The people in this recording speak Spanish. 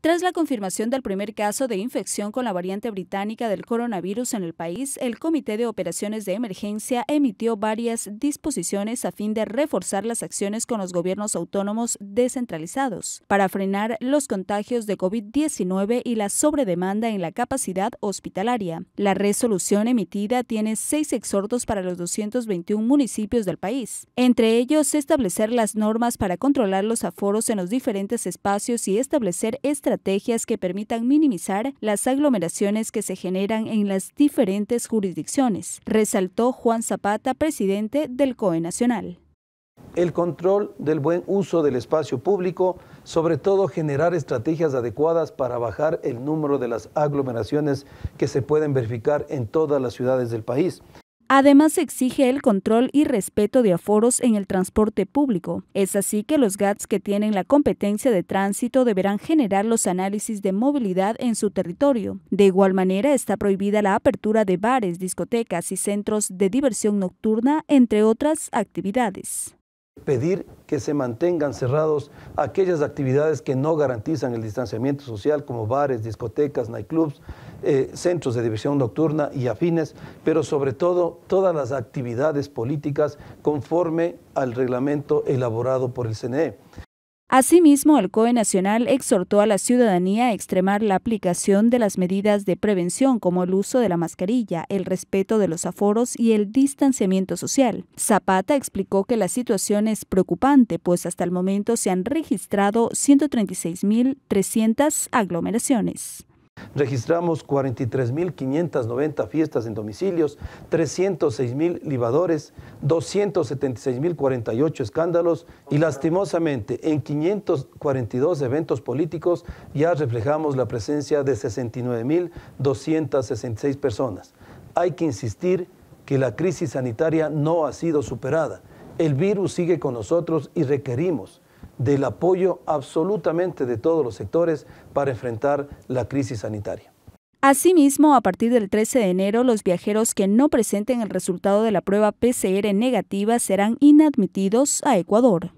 Tras la confirmación del primer caso de infección con la variante británica del coronavirus en el país, el Comité de Operaciones de Emergencia emitió varias disposiciones a fin de reforzar las acciones con los gobiernos autónomos descentralizados para frenar los contagios de COVID-19 y la sobredemanda en la capacidad hospitalaria. La resolución emitida tiene seis exhortos para los 221 municipios del país, entre ellos establecer las normas para controlar los aforos en los diferentes espacios y establecer esta estrategias que permitan minimizar las aglomeraciones que se generan en las diferentes jurisdicciones, resaltó Juan Zapata, presidente del COE Nacional. El control del buen uso del espacio público, sobre todo generar estrategias adecuadas para bajar el número de las aglomeraciones que se pueden verificar en todas las ciudades del país. Además, exige el control y respeto de aforos en el transporte público. Es así que los GATS que tienen la competencia de tránsito deberán generar los análisis de movilidad en su territorio. De igual manera, está prohibida la apertura de bares, discotecas y centros de diversión nocturna, entre otras actividades pedir que se mantengan cerrados aquellas actividades que no garantizan el distanciamiento social, como bares, discotecas, nightclubs, eh, centros de diversión nocturna y afines, pero sobre todo todas las actividades políticas conforme al reglamento elaborado por el CNE. Asimismo, el COE Nacional exhortó a la ciudadanía a extremar la aplicación de las medidas de prevención como el uso de la mascarilla, el respeto de los aforos y el distanciamiento social. Zapata explicó que la situación es preocupante, pues hasta el momento se han registrado 136.300 aglomeraciones. Registramos 43.590 fiestas en domicilios, 306.000 libadores, 276.048 escándalos y lastimosamente en 542 eventos políticos ya reflejamos la presencia de 69.266 personas. Hay que insistir que la crisis sanitaria no ha sido superada. El virus sigue con nosotros y requerimos del apoyo absolutamente de todos los sectores para enfrentar la crisis sanitaria. Asimismo, a partir del 13 de enero, los viajeros que no presenten el resultado de la prueba PCR negativa serán inadmitidos a Ecuador.